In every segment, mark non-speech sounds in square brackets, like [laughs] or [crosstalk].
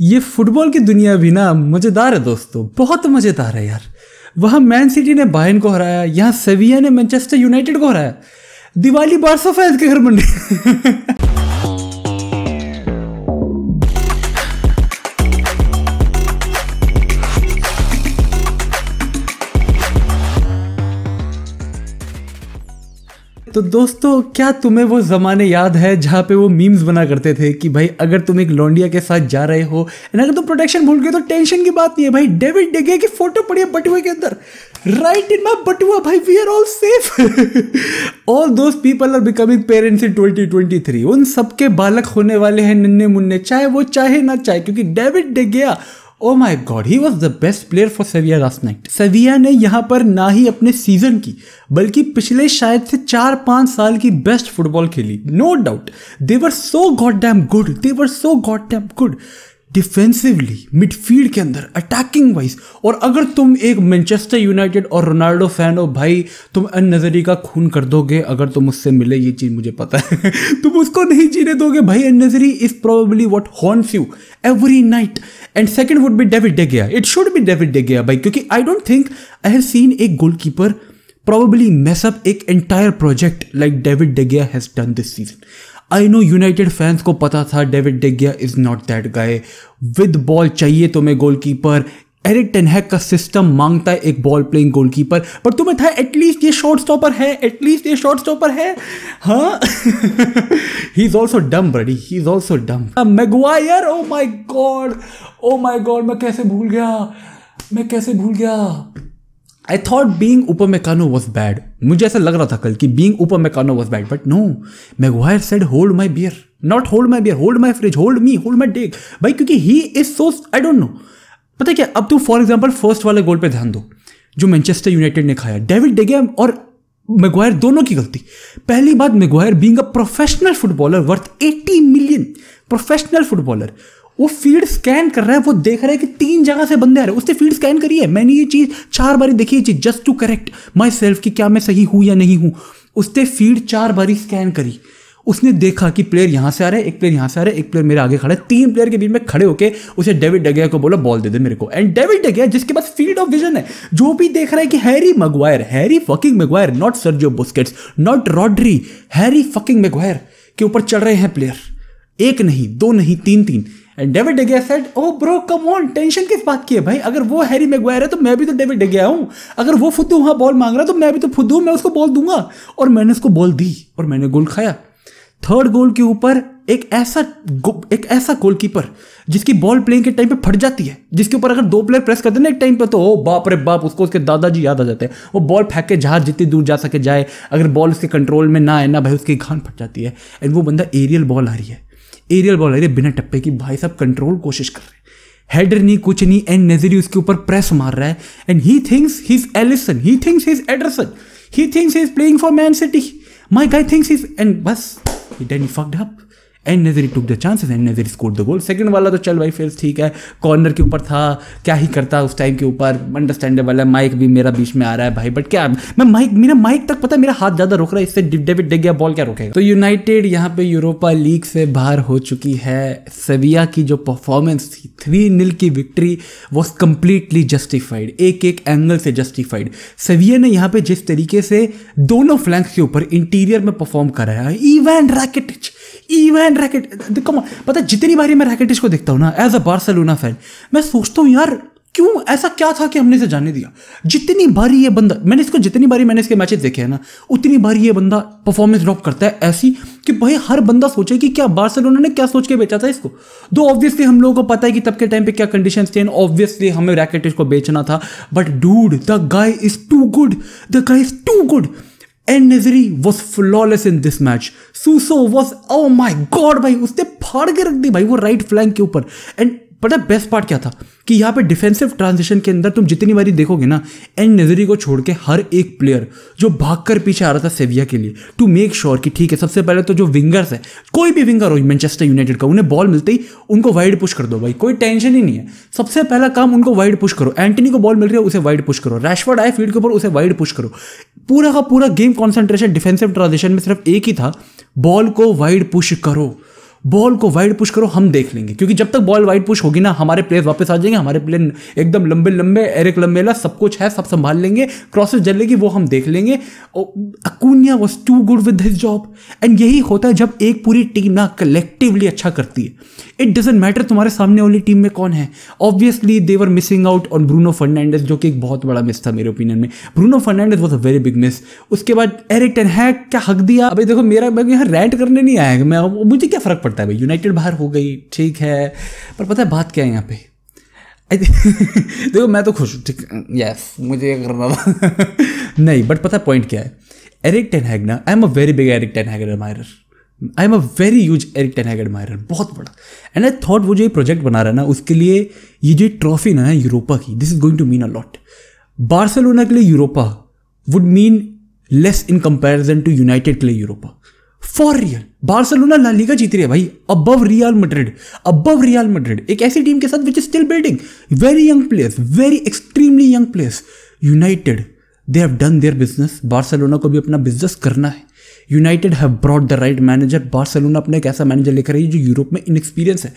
ये फुटबॉल की दुनिया भी ना मज़ेदार है दोस्तों बहुत मज़ेदार है यार वहाँ मैन सिटी ने बायन को हराया यहाँ सेविया ने मैनचेस्टर यूनाइटेड को हराया दिवाली बार फैंस के घर बन [laughs] तो दोस्तों क्या तुम्हें वो ज़माने याद है जहाँ पे वो मीम्स बना करते थे कि भाई अगर तुम एक लौंडिया के साथ जा रहे हो एंड अगर तुम प्रोटेक्शन भूल गए तो टेंशन की बात नहीं है भाई डेविड डेगे की फोटो पड़ी है बटुए के अंदर राइट इन माई बटुआ भाई we are all safe all those people are becoming parents in twenty twenty three उन सबके बालक होने वाले हैं नन्हे मुन्ने चाहे वो चाहे ना चाहे क्योंकि David De Gea oh my god he was the best player for Sevilla last night Sevilla ने यहाँ पर ना ही अपने सीजन की बल्कि पिछले शायद से चार पांच साल की बेस्ट फुटबॉल खेली no doubt they were so god damn good they were so god damn good defensively midfield के अंदर अटैकिंग वाइज और अगर तुम एक मैनचेस्टर यूनाइटेड और रोनाल्डो फैन हो भाई तुम अन नजरी का खून कर दोगे अगर तुम उससे मिले ये चीज़ मुझे पता है [laughs] तुम उसको नहीं जीने दोगे भाई En-Nesyri is probably what haunts you every night and second would be David De Gea it should be David De Gea भाई क्योंकि I don't think I have seen एक गोल कीपर प्रोबेबली मैसअप एक entire project like David De Gea has done this season I know United fans को पता था David De Gea is not that guy with ball चाहिए तुम्हें goalkeeper Erik ten Hag का system मांगता है एक बॉल प्लेइंग गोलकीपर पर तुम्हें था एटलीस्ट ये शॉर्ट स्टॉपर है एटलीस्ट ये शॉर्ट स्टॉपर है हाँ ही इज ऑल्सो डम बड़ी he is also dumb Maguire oh my god oh my god मैं कैसे भूल गया मैं कैसे भूल गया आई थॉट बींग ऊपर मेकानो वॉज बैड मुझे ऐसा लग रहा था कल कि बींग ऊपर मैकानो was bad but no Maguire said hold my beer not hold my beer hold my fridge hold me hold my deck भाई क्योंकि he is so I don't know पता क्या अब तू फॉर एग्जाम्पल फर्स्ट वाले गोल पर ध्यान दो जो मैनचेस्टर यूनाइटेड ने खाया डेविड डेगे और मेगवायर दोनों की गलती पहली बात Maguire being a professional footballer worth 80 million professional footballer वो फीड स्कैन कर रहा है वो देख रहा है कि तीन जगह से बंदे आ रहे हैं उसने फीड स्कैन करी है मैंने ये चीज़ चार बारी देखी ये चीज़ just to correct myself कि क्या मैं सही हूँ या नहीं हूँ उसने फीड चार बारी स्कैन करी उसने देखा कि प्लेयर यहाँ से आ रहा है एक प्लेयर यहाँ से आ रहा है एक प्लेयर मेरे आगे खड़ा है तीन प्लेयर के बीच में खड़े होकर उसे डेविड डगिया को बोला बॉल दे दे मेरे को एंड डेविड डगिया जिसके पास फील्ड ऑफ विजन है जो भी देख रहा है कि Harry Maguire Harry fucking Maguire not Sergio Busquets not Rodri Harry fucking Maguire के ऊपर चढ़ रहे हैं प्लेयर एक नहीं दो नहीं तीन तीन and David De Gea said oh bro come on tension किस बात की है भाई अगर वो हैरी मैगवायर है तो मैं भी तो डेविड डेगिया हूँ अगर वो फुद्दू हाँ बॉल मांग रहा है तो मैं भी तो फुद्दू मैं उसको बॉल दूंगा और मैंने उसको बॉल दी और मैंने गोल खाया थर्ड गोल के ऊपर एक ऐसा एक ऐसा गोलकीपर जिसकी बॉल प्लेइंग के टाइम पे फट जाती है जिसके ऊपर अगर दो प्लेयर प्रेस करते ना एक टाइम पे तो ओ बाप रे बाप उसको उसके दादाजी याद आ जाते हैं वो बॉल फेंक के जहाज जितनी दूर जा सके जाए अगर बॉल उसके कंट्रोल में ना आए ना भाई उसकी घान फट जाती है एंड वो बंदा एरियल बॉल आ रही है एरियल बॉल है बिना टप्पे की भाई साहब कंट्रोल कोशिश कर रहे हैं नहीं कुछ नहीं एंड नजरी उसके ऊपर प्रेस मार रहा है and he thinks he is Alisson he thinks he is Ederson he thinks he is playing for Man City my guy thinks is and बस then done fucked up and En-Nesyri took the chances and En-Nesyri scored the goal second वाला तो चल भाई फिर ठीक है corner के ऊपर था क्या ही करता उस टाइम के ऊपर अंडरस्टैंडेबल है माइक भी मेरा बीच में आ रहा है भाई बट क्या मैं माइक मेरा माइक तक पता है मेरा हाथ ज़्यादा रोक रहा है इससे डेविड डेग गया बॉल क्या रोकेगा तो यूनाइटेड यहाँ पे यूरोपा लीग से बाहर हो चुकी है सविया की जो परफॉर्मेंस थी थ्री नील की विक्ट्री वॉज कंप्लीटली जस्टिफाइड एक एक एंगल से जस्टिफाइड सविया ने यहाँ पे जिस तरीके से दोनों फ्लैंक्स के ऊपर इंटीरियर में परफॉर्म करा है इवन रैकेटिच इवन रैकेट देखो पता जितनी बारी मैं रैकेटिश को देखता हूँ ना एज अ बार्सलोना फैन मैं सोचता हूँ यार क्यों ऐसा क्या था कि हमने इसे जाने दिया जितनी बारी ये बंदा मैंने इसको जितनी बारी मैंने इसके मैचेस देखे हैं ना उतनी बारी ये बंदा परफॉर्मेंस ड्रॉप करता है ऐसी कि भाई हर बंदा सोचे कि क्या बार्सिलोना ने क्या सोच के बेचा था इसको दो ऑब्वियसली हम लोगों को पता है कि तब के टाइम पे क्या कंडीशन थे एंड ऑब्वियसली हमें रैकेट को बेचना था but dude the guy is too good the guy is too good En-Nesyri was flawless in this match Suso was oh my god भाई उसने फाड़ के रख दी भाई वो राइट फ्लैंक के ऊपर एंड पता बेस्ट पार्ट क्या था कि यहाँ पे डिफेंसिव ट्रांजिशन के अंदर तुम जितनी बारी देखोगे ना एंड नजरी को छोड़ के हर एक प्लेयर जो भागकर पीछे आ रहा था सेविया के लिए टू मेक श्योर कि ठीक है सबसे पहले तो जो विंगर्स है कोई भी विंगर हो मैनचेस्टर यूनाइटेड का उन्हें बॉल मिलते ही उनको वाइड पुश कर दो भाई कोई टेंशन ही नहीं है सबसे पहला काम उनको वाइड पुश करो एंटनी को बॉल मिल रही है उसे वाइड पुश करो रैशवर्ड आए फील्ड के ऊपर उसे वाइड पुश करो पूरा का पूरा गेम कॉन्सेंट्रेशन डिफेंसिव ट्रांजिशन में सिर्फ एक ही था बॉल को वाइड पुश करो बॉल को वाइड पुश करो हम देख लेंगे क्योंकि जब तक बॉल वाइड पुश होगी ना हमारे प्लेयर वापस आ जाएंगे हमारे प्लेयर एकदम लंबे लंबे एरिक लंबेला सब कुछ है सब संभाल लेंगे क्रॉसेस जलेगी वो हम देख लेंगे Acuña was too good with his job and यही होता है जब एक पूरी टीम ना कलेक्टिवली अच्छा करती है इट डजेंट मैटर तुम्हारे सामने वाली टीम में कौन है obviously they're missing out on Bruno Fernandes जो कि एक बहुत बड़ा मिस था मेरे ओपिनियन में Bruno Fernandes was a very big miss उसके बाद एरिक टेन है क्या हक दिया अभी देखो मेरा यहाँ रैंट करने नहीं आएगा मैं मुझे क्या फर्क पड़ता है भाई यूनाइटेड बाहर हो गई ठीक है पर पता है बात क्या है यहाँ पे [laughs] देखो मैं तो खुश हूँ ठीक यस मुझे करना [laughs] नहीं बट पता पॉइंट क्या है एरिक टेन हैगना I am a very big Erik ten Hag admirer I am a very huge Erik ten Hag admirer बहुत बड़ा एंड आई थॉट वो जो ये प्रोजेक्ट बना रहा है ना उसके लिए ये जो ट्रॉफी ना है यूरोपा की this is going to mean a lot Barcelona के लिए Europa would mean less in comparison to United के लिए Europa for Real Barcelona La Liga जीत रही है भाई above Real Madrid above Real Madrid एक ऐसी टीम के साथ which is still building very young players very extremely young players United they have done their business Barcelona को भी अपना बिजनेस करना है United have brought the right manager Barcelona अपना एक ऐसा मैनेजर लेकर आई जो यूरोप में इनएक्सपीरियंस है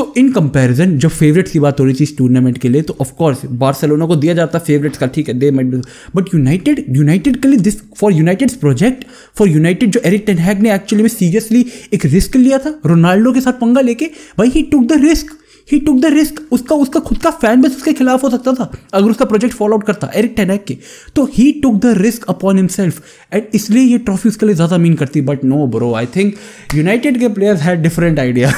तो इन कंपैरिजन जब फेवरेट्स की बात हो रही थी इस टूर्नामेंट के लिए तो ऑफ कोर्स बार्सिलोना को दिया जाता फेवरेट्स का ठीक है they made but United United के लिए this for United project for United जो एरिक टेन हैग ने एक्चुअली में सीरियसली एक रिस्क लिया था रोनाल्डो के साथ पंगा लेके भाई he took the risk he took the risk उसका उसका खुद का फैन बेस उसके खिलाफ हो सकता था अगर उसका प्रोजेक्ट फॉलो आउट करता एरिक टेनैक के तो he took the risk upon himself and इसलिए ये ट्रॉफी उसके लिए ज़्यादा मीन करती but no bro I think United के players had different idea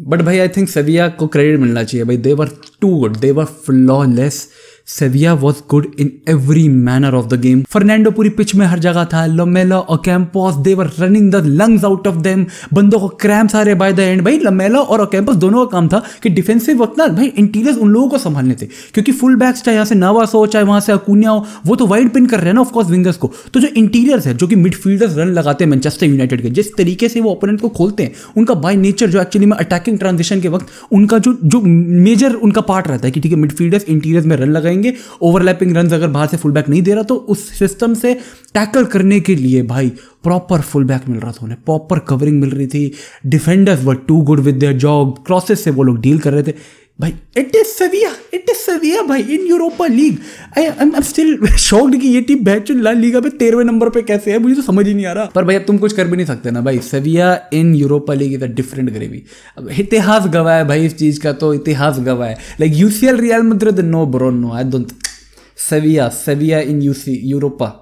but भाई आई थिंक सविया को क्रेडिट मिलना चाहिए भाई they were too good they were flawless Sevilla was good in every manner of the game Fernando पूरी pitch में हर जगह था लमेला और Campos they were running the lungs out of them बंदों को क्रैम्स आ रहे बाय द एंड भाई लमेला और कैंपस दोनों का काम था कि डिफेंसिव वक्त ना भाई इंटीरियर उन लोगों को संभालने थे क्योंकि फुल बैक्स चाहे यहाँ से नावास हो चाहे वहां से अकूनिया हो वो तो वाइड पिन कर रहे हैं ना ऑफकोर्स विंगर्स को तो जो इंटीरियर्स है जो कि मिडफील्डर्स रन लगाते हैं मैनचेस्टर यूनाइटेड के जिस तरीके से वो ओपोनेंट को खोलते हैं उनका बाय नेचर जो एक्चुअली में अटैकिंग ट्रांजिशन के वक्त उनका जो जो मेजर उनका पार्ट रहता है कि ठीक है मिडफील्डर्स इंटीरियर्स में रन लगाए पाएंगे ओवरलैपिंग रन अगर बाहर से फुल बैक नहीं दे रहा तो उस सिस्टम से टैकल करने के लिए भाई प्रॉपर फुल बैक मिल रहा था उन्हें प्रॉपर कवरिंग मिल रही थी defenders were too good with their job crosses से वो लोग डील कर रहे थे भाई it is Sevilla it is Sevilla भाई in Europa League I am I still shocked कि ये टीम बैच ला लीगा पे तेरहवें नंबर पे कैसे है मुझे तो समझ ही नहीं आ रहा पर भाई अब तुम कुछ कर भी नहीं सकते ना भाई Sevilla in Europa League is a different gravy अब इतिहास गवाह है भाई इस चीज़ का तो इतिहास गवाह है like UCL Real Madrid no bro no I don't Sevilla Sevilla in UC Europa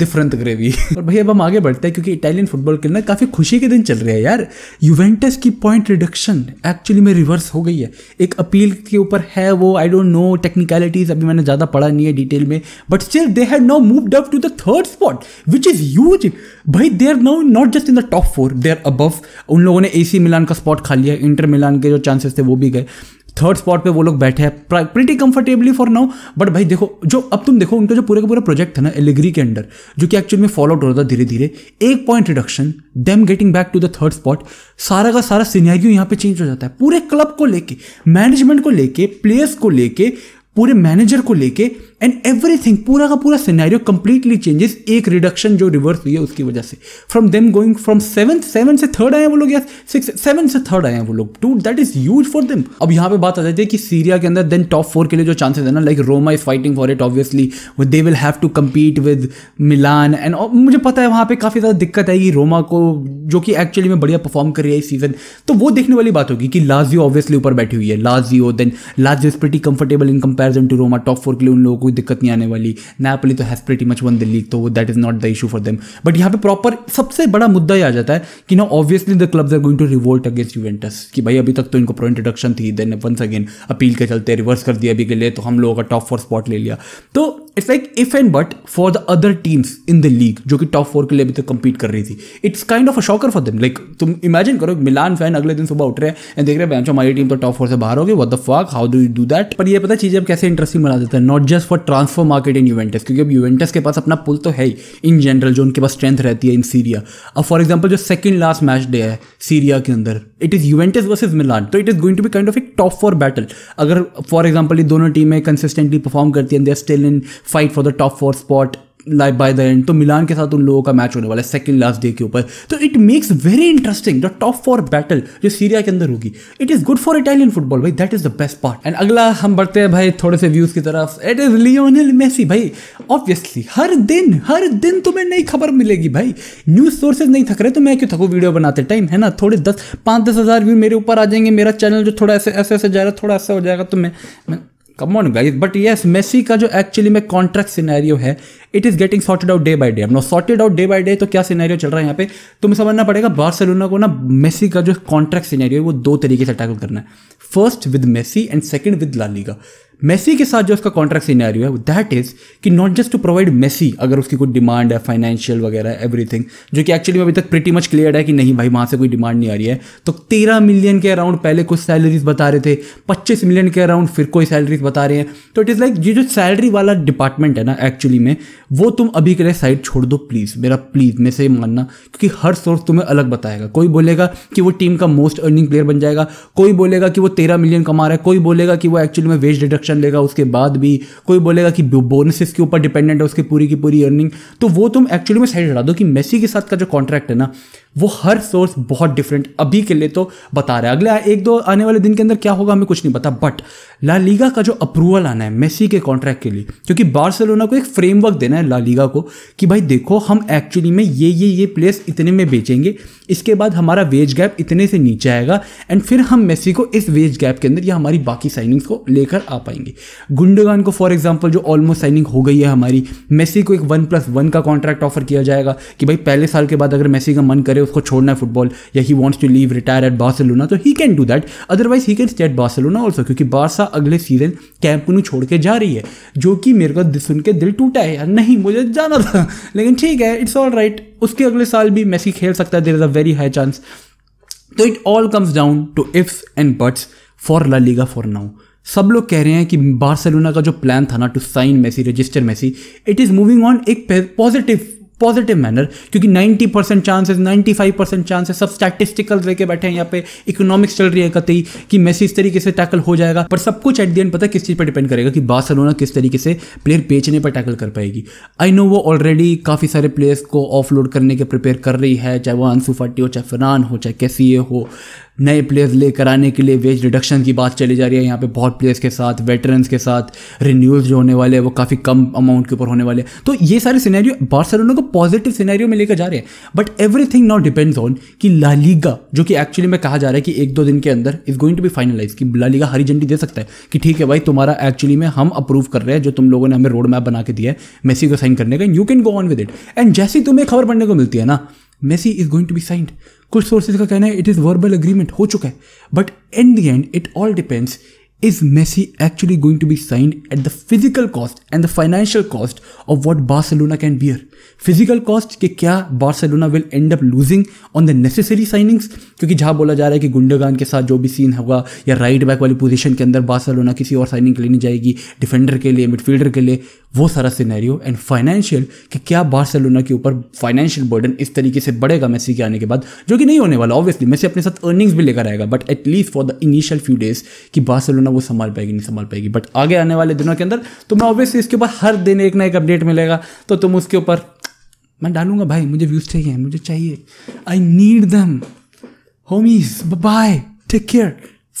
different gravy [laughs] और भाई अब हम आगे बढ़ते हैं क्योंकि इटालियन फुटबॉल के अंदर काफ़ी खुशी के दिन चल रहे हैं यार यूवेंटस की पॉइंट रिडक्शन एक्चुअली में रिवर्स हो गई है एक अपील के ऊपर है वो आई डोंट नो टेक्निकलिटीज अभी मैंने ज़्यादा पढ़ा नहीं है डिटेल में but still they have now moved up to the third spot which is huge भाई they are now not just in the top four they are above उन लोगों ने ए मिलान का स्पॉट खा लिया इंटर मिलान के जो चांसेस थे वो भी गए थर्ड स्पॉट पे वो लोग बैठे हैं pretty comfortably for now but भाई देखो जो अब तुम देखो उनका जो पूरे का पूरा प्रोजेक्ट था ना एलिग्री के अंडर जो कि एक्चुअल में फॉलो आउट हो रहा था धीरे धीरे एक point reduction them getting back to the third spot सारा का सारा सीनियरियो यहाँ पे चेंज हो जाता है पूरे क्लब को लेके मैनेजमेंट को लेके प्लेयर्स को लेके पूरे मैनेजर को लेके एंड एवरीथिंग पूरा का पूरा सिनेरियो कंप्लीटली चेंजेस एक रिडक्शन जो रिवर्स हुई है उसकी वजह से from them going from seven seven से थर्ड आए हैं वो लोग यार सिक्स सेवन से थर्ड आए हैं वो लोग to that is huge for them अब यहाँ पे बात आ जाती है कि सीरिया के अंदर देन टॉप फोर के लिए जो चांसेस है ना like Roma is fighting for it obviously they will have to compete with Milan and मुझे पता है वहाँ पे काफ़ी ज़्यादा दिक्कत आएगी रोमा को जो कि एक्चुअली में बढ़िया परफॉर्म कर रही है इस सीजन तो वो देखने वाली बात होगी कि लाजियो ऑब्वियसली ऊपर बैठी हुई है Lazio then Lazio is pretty comfortable in comparison to Roma top four के लिए उन लोगों को कोई दिक्कत नहीं आने वाली नैपली तो has much won the league तो that is not the issue for them but यहाँ पे प्रॉपर सबसे बड़ा मुद्दा ही आ जाता है कि ना obviously the clubs are going to revolt against Juventus कि भाई अभी तक तो इनको प्रो इंट्रोडक्शन थी देन वंस अगेन अपील के चलते रिवर्स कर दिया अभी के लिए तो हम लोगों का टॉप फोर स्पॉट ले लिया तो it's like if and but for the other teams in the league जो कि टॉप फोर के लिए अभी तक कंपीट कर रही थी it's kind of a shocker for them like तुम इमेजिन करो मिलान फैन अगले दिन सुबह उठ रहे हैं देख रहे हैं तो हमारी टीम तो टॉप फोर से बाहर होगी what the fuck how do you do that पर ये पता चीजें अब कैसे इंटरेस्टिंग बना देता है not just for transfer market in Juventus क्योंकि अब यूवेंटस के पास अपना पुल तो है ही इन जनरल जो उनके पास स्ट्रेंथ रहती है इन सीरिया अब फॉर एग्जाम्पल जो सेकंड लास्ट मैच डे है सीरिया के अंदर it is Juventus versus Milan तो it is going to be kind of एक टॉप फॉर बैटल अगर फॉर एग्जाम्पल ये दोनों टीमें कंसिस्टेंटली परफॉर्म करती हैं they are still in fight for the top four spot like by the end तो Milan के साथ उन लोगों का मैच होने वाला है सेकंड लास्ट डे के ऊपर तो it makes very interesting the top four battle जो सीरिया के अंदर होगी it is good for Italian football भाई that is the best part and अगला हम बढ़ते हैं भाई थोड़े से व्यूज़ की तरफ इट इज़ लियोनल मेसी भाई ऑब्वियसली हर दिन हर दिन तुम्हें नई खबर मिलेगी भाई न्यूज़ सोर्सेज नहीं थक रहे तो मैं क्यों थकूँ वीडियो बनाते टाइम है ना थोड़े दस पाँच दस हज़ार व्यू मेरे ऊपर आ जाएंगे मेरा चैनल जो थोड़ा ऐसे ऐसे ऐसे जा रहा है थोड़ा ऐसा हो जाएगा तो मैं, मैं come on guys but yes Messi का जो एक्चुअली में कॉन्ट्रैक्ट सिनेरियो है it is getting sorted out day by day no sorted out day by day तो क्या सिनेरियो चल रहा है यहाँ पे तुम्हें समझना पड़ेगा बार्सिलोना को ना मेसी का जो कॉन्ट्रैक्ट सिनेरियो है वो दो तरीके से टैकल करना है first with Messi and second with La Liga Messi के साथ जो उसका कॉन्ट्रैक्ट रही है दैट इज कि not just to provide Messi अगर उसकी कोई डिमांड है फाइनेंशियल वगैरह एवरीथिंग जो कि एक्चुअली में अभी तक प्रिटी मच क्लियर है कि नहीं भाई वहां से कोई डिमांड नहीं आ रही है तो तेरह मिलियन के अराउंड पहले कुछ सैलरीज बता रहे थे पच्चीस मिलियन के अराउंड फिर कोई सैलरीज बता रहे हैं तो इट इज़ लाइक ये जो सैलरी वाला डिपार्टमेंट है ना एक्चुअली में वो तुम अभी के लिए साइड छोड़ दो प्लीज़ मेरा प्लीज़ मैं से मानना क्योंकि हर सोर्स तुम्हें अलग बताएगा कोई बोलेगा कि वो टीम का मोस्ट अर्निंग प्लेयर बन जाएगा कोई बोलेगा कि वो तेरह मिलियन कमा रहा है कोई बोलेगा कि वो एक्चुअली में वेज डिडक्शन सेशन लेगा उसके बाद भी कोई बोलेगा कि बोनसेस के ऊपर डिपेंडेंट है उसकी पूरी की पूरी अर्निंग तो वो तुम एक्चुअली में साइड हटा दो कि मेसी के साथ का जो कॉन्ट्रैक्ट है ना वो हर सोर्स बहुत डिफरेंट अभी के लिए तो बता रहा है अगले एक दो आने वाले दिन के अंदर क्या होगा हमें कुछ नहीं पता बट ला लीगा का जो अप्रूवल आना है मेसी के कॉन्ट्रैक्ट के लिए क्योंकि बार्सिलोना को एक फ्रेमवर्क देना है ला लीगा को कि भाई देखो हम एक्चुअली में ये ये ये प्लेस इतने में बेचेंगे इसके बाद हमारा वेज गैप इतने से नीचे आएगा एंड फिर हम मेसी को इस वेज गैप के अंदर या हमारी बाकी साइनिंग्स को लेकर आ पाएंगे गुंडगान को फॉर एग्जाम्पल जो ऑलमोस्ट साइनिंग हो गई है हमारी मेसी को एक वन प्लस वन का कॉन्ट्रैक्ट ऑफर किया जाएगा कि भाई पहले साल के बाद अगर मेसी का मन करे है उसको छोड़ना है फुटबॉल या he wants to leave retire at Barcelona तो he can do that otherwise he can stay at Barcelona also क्योंकि बारसा अगले सीजन कैंप नू छोड़ के जा रही है जो कि मेरे को सुन के दिल टूटा है यार नहीं मुझे जाना था लेकिन ठीक है इट्स ऑल राइट उसके अगले साल भी मैसी खेल सकता है there is a very high chance तो it all comes down to ifs and buts for La Liga for now सब लोग कह रहे हैं कि बार्सिलोना का जो प्लान था ना to sign Messi register Messi it is moving on एक पॉजिटिव पॉजिटिव मैनर क्योंकि 90 परसेंट चांसेस 95 परसेंट चांसेस सब स्टैटिस्टिकल लेके बैठे हैं यहाँ पे इकोनॉमिक्स चल रही है कतई कि मैसी इस तरीके से टैकल हो जाएगा पर सब कुछ एट दी एंड पता है किस चीज़ पर डिपेंड करेगा कि बार्सलोना किस तरीके से प्लेयर बेचने पर टैकल कर पाएगी आई नो वो ऑलरेडी काफ़ी सारे प्लेयर्स को ऑफलोड करने के प्रिपेयर कर रही है चाहे वो अनसुफाटी फाटी हो चाहे फरान हो चाहे कैसी हो नए प्लेयर्स ले आने के लिए वेज रिडक्शन की बात चली जा रही है यहाँ पे बहुत प्लेयर्स के साथ वेटरन्स के साथ रिन्यूल जो होने वाले हैं वो काफ़ी कम अमाउंट के ऊपर होने वाले हैं तो ये सारे सिनेरियो बार्सिलोना को पॉजिटिव सिनेरियो में लेकर जा रहे हैं but everything now depends on कि लालीगा जो कि एक्चुअली में कहा जा रहा है कि एक दो दिन के अंदर is going to be finalise कि लालीगा हरी झंडी दे सकता है कि ठीक है भाई तुम्हारा एक्चुअली में हम अप्रूव कर रहे हैं जो तुम लोगों ने हमें रोड मैप बना के दिया है मेसी को साइन करने का you can go on with it and जैसी तुम्हें खबर पड़ने को मिलती है ना Messi is going to be signed कुछ सोर्सेज का कहना है इट इज़ वर्बल अग्रीमेंट हो चुका है but in the end it all depends is Messi actually going to be signed at the physical cost and the financial cost of what Barcelona can bear? Physical cost कि क्या Barcelona will end up losing on the necessary signings क्योंकि जहां बोला जा रहा है कि गुंडगान के साथ जो भी सीन होगा या राइट बैक वाली पोजीशन के अंदर बार्सिलोना किसी और साइनिंग के लिए नहीं जाएगी डिफेंडर के लिए मिडफील्डर के लिए वो सारा सिनेरियो एंड फाइनेंशियल कि क्या बार्सिलोना के ऊपर फाइनेंशियल बर्डन इस तरीके से बढ़ेगा मेसी के आने के बाद जो कि नहीं होने वाला ऑब्वियसली मेसी अपने साथ अर्निंग्स भी लेकर आएगा but at least for the initial few days कि बार्सिलोना वो संभाल पाएगी नहीं संभाल पाएगी बट आगे आने वाले दिनों के अंदर मैं ऑब्वियसली इसके ऊपर हर दिन एक ना एक अपडेट मिलेगा तो तुम उसके ऊपर मैं डालूंगा भाई मुझे व्यूज़ चाहिए मुझे चाहिए I need them homies bye take care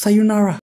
सयुनारा